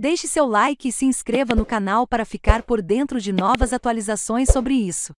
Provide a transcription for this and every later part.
Deixe seu like e se inscreva no canal para ficar por dentro de novas atualizações sobre isso.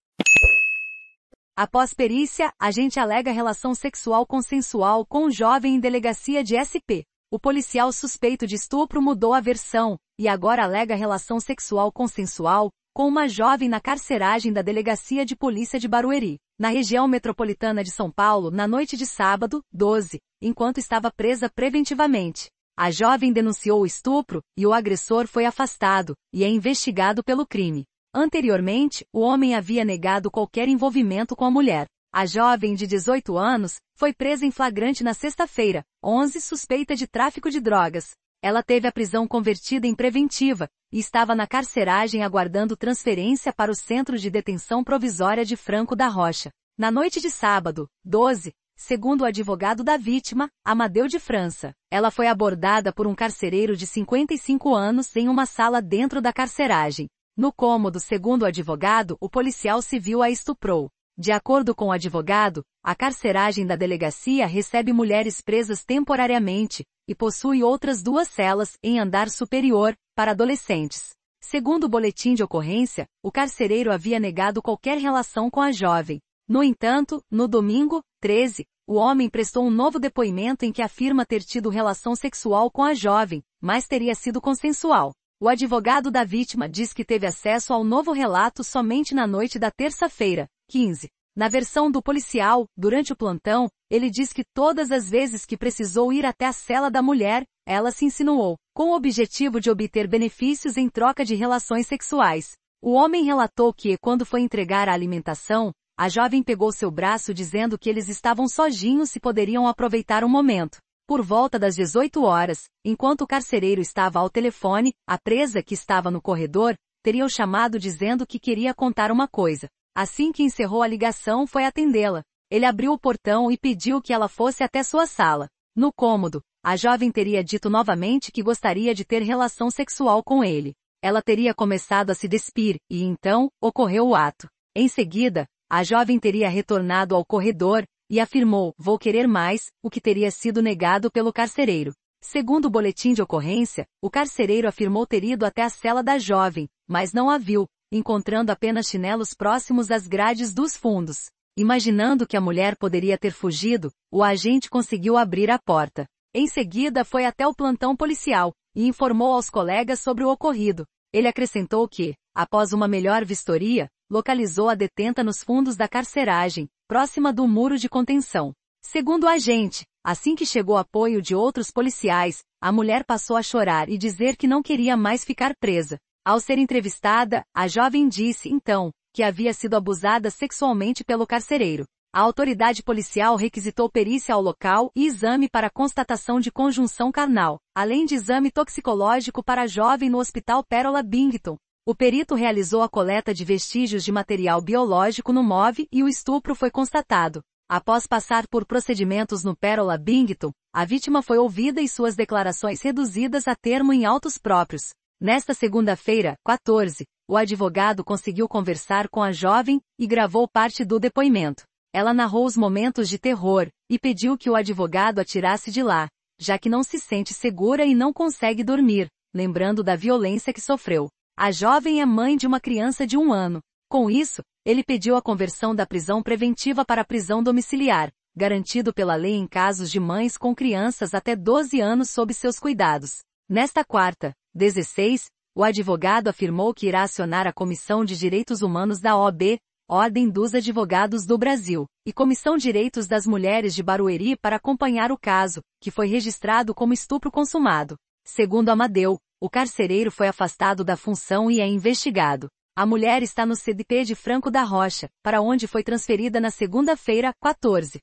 Após perícia, agente alega relação sexual consensual com jovem em delegacia de SP. O policial suspeito de estupro mudou a versão e agora alega relação sexual consensual com uma jovem na carceragem da Delegacia de Polícia de Barueri, na região metropolitana de São Paulo, na noite de sábado, 12, enquanto estava presa preventivamente. A jovem denunciou o estupro, e o agressor foi afastado, e é investigado pelo crime. Anteriormente, o homem havia negado qualquer envolvimento com a mulher. A jovem de 18 anos foi presa em flagrante na sexta-feira, 11 suspeita de tráfico de drogas. Ela teve a prisão convertida em preventiva e estava na carceragem aguardando transferência para o Centro de Detenção Provisória de Franco da Rocha. Na noite de sábado, 12, Segundo o advogado da vítima, Amadeu de França, ela foi abordada por um carcereiro de 55 anos em uma sala dentro da carceragem. No cômodo, segundo o advogado, o policial civil a estuprou. De acordo com o advogado, a carceragem da delegacia recebe mulheres presas temporariamente e possui outras duas celas em andar superior para adolescentes. Segundo o boletim de ocorrência, o carcereiro havia negado qualquer relação com a jovem, no entanto, no domingo, 13, o homem prestou um novo depoimento em que afirma ter tido relação sexual com a jovem, mas teria sido consensual. O advogado da vítima diz que teve acesso ao novo relato somente na noite da terça-feira, 15. Na versão do policial, durante o plantão, ele diz que todas as vezes que precisou ir até a cela da mulher, ela se insinuou, com o objetivo de obter benefícios em troca de relações sexuais. O homem relatou que, quando foi entregar a alimentação, a jovem pegou seu braço dizendo que eles estavam sozinhos e poderiam aproveitar um momento. Por volta das 18 horas, enquanto o carcereiro estava ao telefone, a presa que estava no corredor, teria o chamado dizendo que queria contar uma coisa. Assim que encerrou a ligação foi atendê-la. Ele abriu o portão e pediu que ela fosse até sua sala. No cômodo, a jovem teria dito novamente que gostaria de ter relação sexual com ele. Ela teria começado a se despir, e então, ocorreu o ato. Em seguida, a jovem teria retornado ao corredor, e afirmou, vou querer mais, o que teria sido negado pelo carcereiro. Segundo o boletim de ocorrência, o carcereiro afirmou ter ido até a cela da jovem, mas não a viu, encontrando apenas chinelos próximos às grades dos fundos. Imaginando que a mulher poderia ter fugido, o agente conseguiu abrir a porta. Em seguida foi até o plantão policial, e informou aos colegas sobre o ocorrido. Ele acrescentou que, após uma melhor vistoria, localizou a detenta nos fundos da carceragem, próxima do muro de contenção. Segundo o agente, assim que chegou apoio de outros policiais, a mulher passou a chorar e dizer que não queria mais ficar presa. Ao ser entrevistada, a jovem disse então que havia sido abusada sexualmente pelo carcereiro. A autoridade policial requisitou perícia ao local e exame para constatação de conjunção carnal, além de exame toxicológico para a jovem no Hospital Pérola Bington, o perito realizou a coleta de vestígios de material biológico no MOV e o estupro foi constatado. Após passar por procedimentos no Pérola Bington, a vítima foi ouvida e suas declarações reduzidas a termo em autos próprios. Nesta segunda-feira, 14, o advogado conseguiu conversar com a jovem e gravou parte do depoimento. Ela narrou os momentos de terror e pediu que o advogado a tirasse de lá, já que não se sente segura e não consegue dormir, lembrando da violência que sofreu. A jovem é mãe de uma criança de um ano. Com isso, ele pediu a conversão da prisão preventiva para a prisão domiciliar, garantido pela lei em casos de mães com crianças até 12 anos sob seus cuidados. Nesta quarta, 16, o advogado afirmou que irá acionar a Comissão de Direitos Humanos da OAB, Ordem dos Advogados do Brasil, e Comissão Direitos das Mulheres de Barueri para acompanhar o caso, que foi registrado como estupro consumado. Segundo Amadeu, o carcereiro foi afastado da função e é investigado. A mulher está no CDP de Franco da Rocha, para onde foi transferida na segunda-feira, 14.